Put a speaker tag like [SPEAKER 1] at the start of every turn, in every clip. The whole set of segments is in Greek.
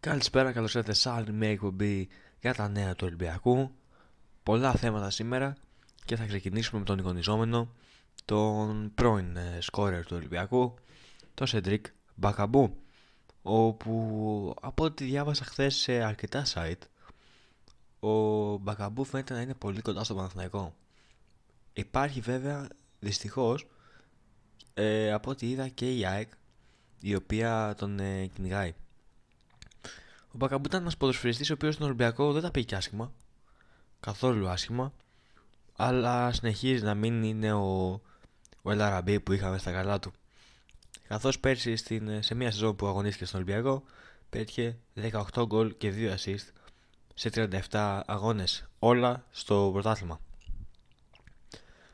[SPEAKER 1] Καλησπέρα, καλώς ήρθατε σε άλλη μια εκπομπή για τα νέα του Ολυμπιακού. Πολλά θέματα σήμερα και θα ξεκινήσουμε με τον εικονιζόμενο, τον πρώην ε, σκόρερ του Ολυμπιακού, τον Σεντρικ Μπακαμπού, όπου από ό,τι διάβασα χθες σε αρκετά site, ο Μπακαμπού φαίνεται να είναι πολύ κοντά στο Παναθηναϊκό. Υπάρχει βέβαια, δυστυχώς, ε, από ό,τι είδα και η ΑΕΚ, η οποία τον ε, κυνηγάει. Ο Μπακαμπού ήταν ένας ποδοσφαιριστής ο οποίος στον Ολυμπιακό δεν τα πήγε άσχημα. Καθόλου άσχημα. Αλλά συνεχίζει να μην είναι ο, ο Ελαραμπή που είχαμε στα καλά του. Καθώς πέρσι στην, σε μία σεζόν που αγωνίστηκε στον Ολυμπιακό, πέτυχε 18 γκολ και 2 assist σε 37 αγώνες. Όλα στο πρωτάθλημα.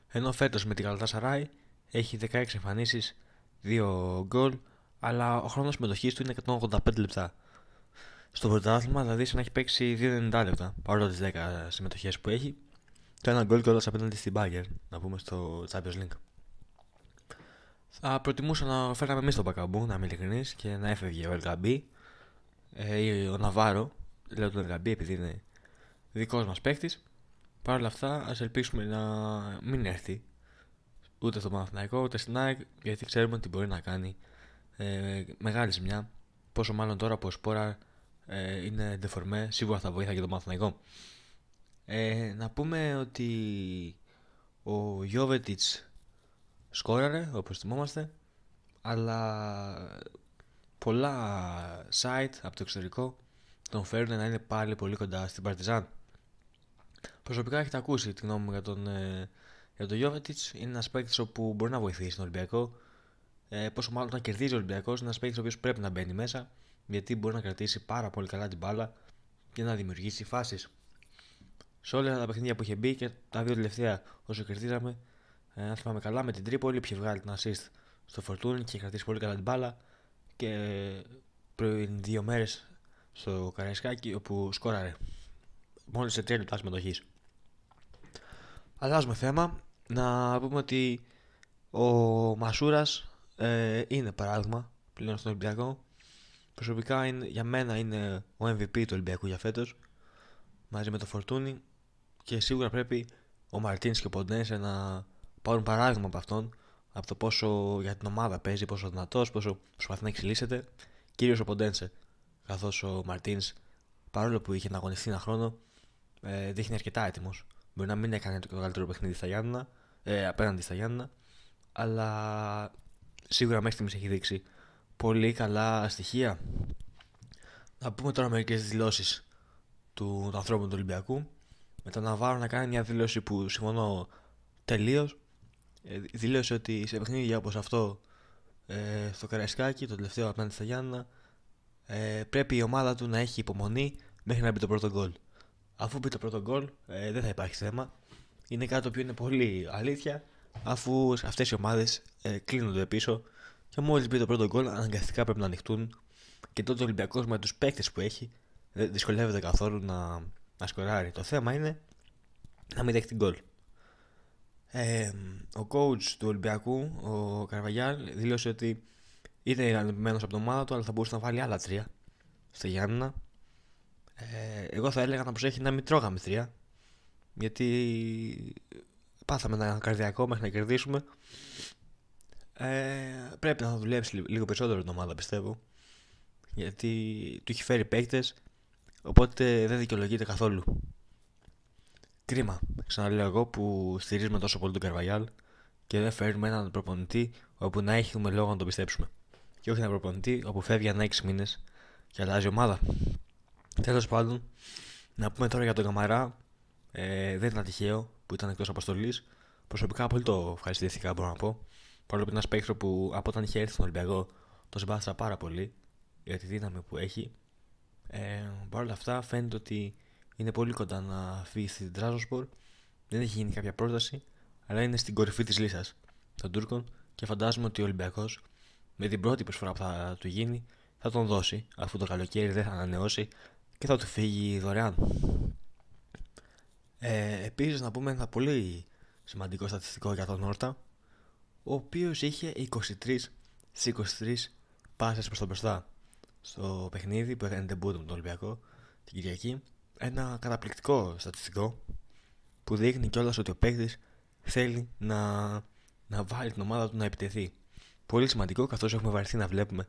[SPEAKER 1] Ενώ φέτος με την Καλατά Σαράι έχει 16 εμφανίσει, 2 γκολ, αλλά ο χρόνος συμμετοχής του είναι 185 λεπτά στο πρωτάθλημα, δηλαδή σαν να έχει παίξει 2 90 λεπτά παρόλα τις 10 συμμετοχές που έχει. Το ένα γκολ κιόλα απέναντι στην μπάγκερ, να πούμε στο Champions League. Θα προτιμούσα να φέραμε εμείς τον Μπακαμπού, να είμαι ειλικρινής, και να έφευγε ο Ελγαμπή ε, ή ο Ναβάρο. Λέω τον Ελγαμπή επειδή είναι δικός μας παίκτης. Παρ' όλα αυτά, ας ελπίσουμε να μην έρθει ούτε στο Παναθηναϊκό ούτε στην ΑΕΚ, γιατί ξέρουμε ότι μπορεί να κάνει ε, μεγάλη ζημιά. Πόσο μάλλον τώρα που ο Σπόρα ε, είναι ντεφορμέ, σίγουρα θα βοήθα τον Παναθηναϊκό. Ε, να πούμε ότι ο Γιώβετιτς σκόραρε, όπως θυμόμαστε, αλλά πολλά site από το εξωτερικό τον φέρουν να είναι πάλι πολύ κοντά στην Παρτιζάν. Προσωπικά έχετε ακούσει τη γνώμη μου για τον, ε, τον Γιώβετιτς. Είναι ένας παίκτης που μπορεί να βοηθήσει τον Ολυμπιακό. Ε, πόσο μάλλον να κερδίζει ο Ολυμπιακός, είναι ένας παίκτης ο οποίος πρέπει να μπαίνει μέσα γιατί μπορεί να κρατήσει πάρα πολύ καλά την μπάλα και να δημιουργήσει φάσεις. Σε όλα τα παιχνίδια που είχε μπει και τα δύο τελευταία όσο κερδίζαμε, ε, αν θυμάμαι καλά, με την Τρίπολη που είχε βγάλει την assist στο Φορτούνι και είχε κρατήσει πολύ καλά την μπάλα και πριν δύο μέρες στο Καραϊσκάκι όπου σκόραρε μόλις σε τρία λεπτά συμμετοχής. Αλλάζουμε θέμα, να πούμε ότι ο Μασούρας ε, είναι παράδειγμα πλέον στον Ολυμπιακό προσωπικά είναι, για μένα είναι ο MVP του Ολυμπιακού για φέτος μαζί με το Φορτούνι και σίγουρα πρέπει ο Μαρτίνς και ο Ποντένσε να πάρουν παράδειγμα από αυτόν από το πόσο για την ομάδα παίζει, πόσο δυνατός, πόσο προσπαθεί να εξελίσσεται κυρίως ο Ποντένσε καθώς ο Μαρτίνς παρόλο που είχε να αγωνιστεί ένα χρόνο ε, δείχνει αρκετά έτοιμος. Μπορεί να μην έκανε το καλύτερο παιχνίδι στα Γιάννα, ε, απέναντι στα Γιάννα αλλά σίγουρα μέχρι στιγμής έχει δείξει πολύ καλά στοιχεία. Να πούμε τώρα μερικές δηλώσεις του, ανθρώπου του Ολυμπιακού. Με τον Ναβάρο να κάνει μια δήλωση που συμφωνώ τελείως. Ε, δήλωσε ότι σε παιχνίδια όπως αυτό ε, στο Καραϊσκάκι, το τελευταίο απέναντι στα Γιάννα, ε, πρέπει η ομάδα του να έχει υπομονή μέχρι να μπει το πρώτο γκολ. Αφού μπει το πρώτο γκολ, ε, δεν θα υπάρχει θέμα. Είναι κάτι το οποίο είναι πολύ αλήθεια, αφού αυτές οι ομάδες ε, κλείνονται πίσω και μόλις μπει το πρώτο γκολ, αναγκαστικά πρέπει να ανοιχτούν. Και τότε ο Ολυμπιακός με τους παίκτες που έχει δεν δυσκολεύεται καθόλου να, να σκοράρει. Το θέμα είναι να μην δέχεται γκολ. Ε, ο coach του Ολυμπιακού, ο Καρβαγιάλ, δήλωσε ότι ήταν ικανοποιημένο από την ομάδα του, αλλά θα μπορούσε να βάλει άλλα τρία στη Γιάννα. Ε, εγώ θα έλεγα να προσέχει να μην τρώγαμε τρία, γιατί πάθαμε ένα καρδιακό μέχρι να κερδίσουμε ε, πρέπει να δουλέψει λίγο περισσότερο την ομάδα πιστεύω. Γιατί του έχει φέρει παίκτες, οπότε δεν δικαιολογείται καθόλου. Κρίμα, ξαναλέω εγώ που στηρίζουμε τόσο πολύ τον Καρβαγιάλ και δεν φέρνουμε έναν προπονητή όπου να έχουμε λόγο να τον πιστέψουμε. Και όχι έναν προπονητή όπου φεύγει ανά 6 μήνες και αλλάζει ομάδα. Τέλος πάντων, να πούμε τώρα για τον Καμαρά. Ε, δεν ήταν τυχαίο που ήταν εκτός αποστολής. Προσωπικά πολύ το ευχαριστήθηκα, μπορώ να πω. Παρόλο που ένα παίχτρο που από όταν είχε έρθει στον Ολυμπιακό το συμπάθησα πάρα πολύ για τη δύναμη που έχει. Ε, Παρ' όλα αυτά φαίνεται ότι είναι πολύ κοντά να φύγει στην Τράζοσπορ. Δεν έχει γίνει κάποια πρόταση, αλλά είναι στην κορυφή της λίστας των Τούρκων και φαντάζομαι ότι ο Ολυμπιακός με την πρώτη προσφορά που θα του γίνει θα τον δώσει αφού το καλοκαίρι δεν θα ανανεώσει και θα του φύγει δωρεάν. Ε, Επίσης, να πούμε ένα πολύ σημαντικό στατιστικό για τον Όρτα ο οποιο είχε 23 στι 23 πάσες προς τα μπροστά στο παιχνίδι που έκανε την με τον Ολυμπιακό την Κυριακή ένα καταπληκτικό στατιστικό που δείχνει κιόλας ότι ο παίκτης θέλει να, να βάλει την ομάδα του να επιτεθεί. Πολύ σημαντικό καθώς έχουμε βαρεθεί να βλέπουμε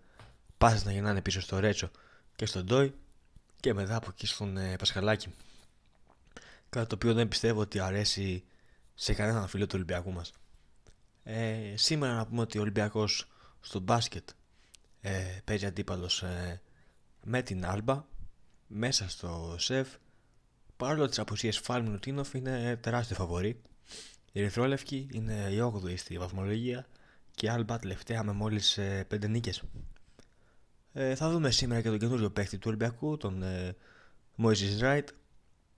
[SPEAKER 1] πάσες να γεννάνε πίσω στο Ρέτσο και στον Ντόι και μετά από εκεί στον ε, Πασχαλάκη. Κάτι το οποίο δεν πιστεύω ότι αρέσει σε κανέναν φίλο του Ολυμπιακού μας. Ε, σήμερα να πούμε ότι ο Ολυμπιακός στο μπάσκετ ε, παίζει αντίπαλος ε, με την Άλμπα μέσα στο ΣΕΦ παρόλο τις αποσίες Φάλμινου Τίνοφ είναι τεράστιο φαβορή η Ερυθρόλευκη είναι η 8η στη βαθμολογία και η Άλμπα τελευταία με μόλις 5 ε, νίκες ε, θα δούμε σήμερα και τον καινούριο παίκτη του Ολυμπιακού τον ε, Ράιτ Wright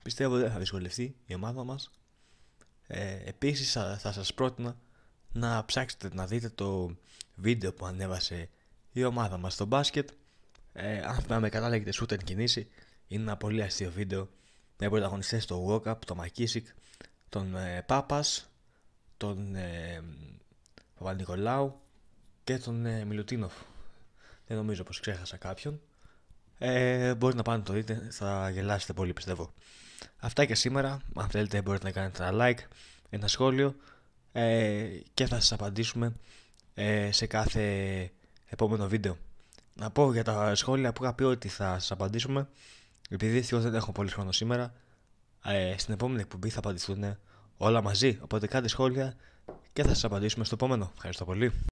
[SPEAKER 1] πιστεύω δεν θα δυσκολευτεί η ομάδα μας ε, επίσης θα, θα σας πρότεινα να ψάξετε να δείτε το βίντεο που ανέβασε η ομάδα μας στο μπάσκετ ε, αν με καλά λέγεται shoot κινήσει είναι ένα πολύ αστείο βίντεο με πρωταγωνιστές το Walkup, το Μακίσικ, τον ε, τον ε, Παπα-Νικολάου και τον ε, Μιλουτίνοφ. Δεν νομίζω πως ξέχασα κάποιον. Ε, μπορείτε να πάνε το δείτε, θα γελάσετε πολύ πιστεύω. Αυτά και σήμερα, αν θέλετε μπορείτε να κάνετε ένα like, ένα σχόλιο ε, και θα σας απαντήσουμε ε, σε κάθε επόμενο βίντεο. Να πω για τα σχόλια που είχα πει ότι θα σας απαντήσουμε, επειδή ότι δεν έχω πολύ χρόνο σήμερα, ε, στην επόμενη εκπομπή θα απαντηθούν όλα μαζί, οπότε κάντε σχόλια και θα σας απαντήσουμε στο επόμενο. Ευχαριστώ πολύ.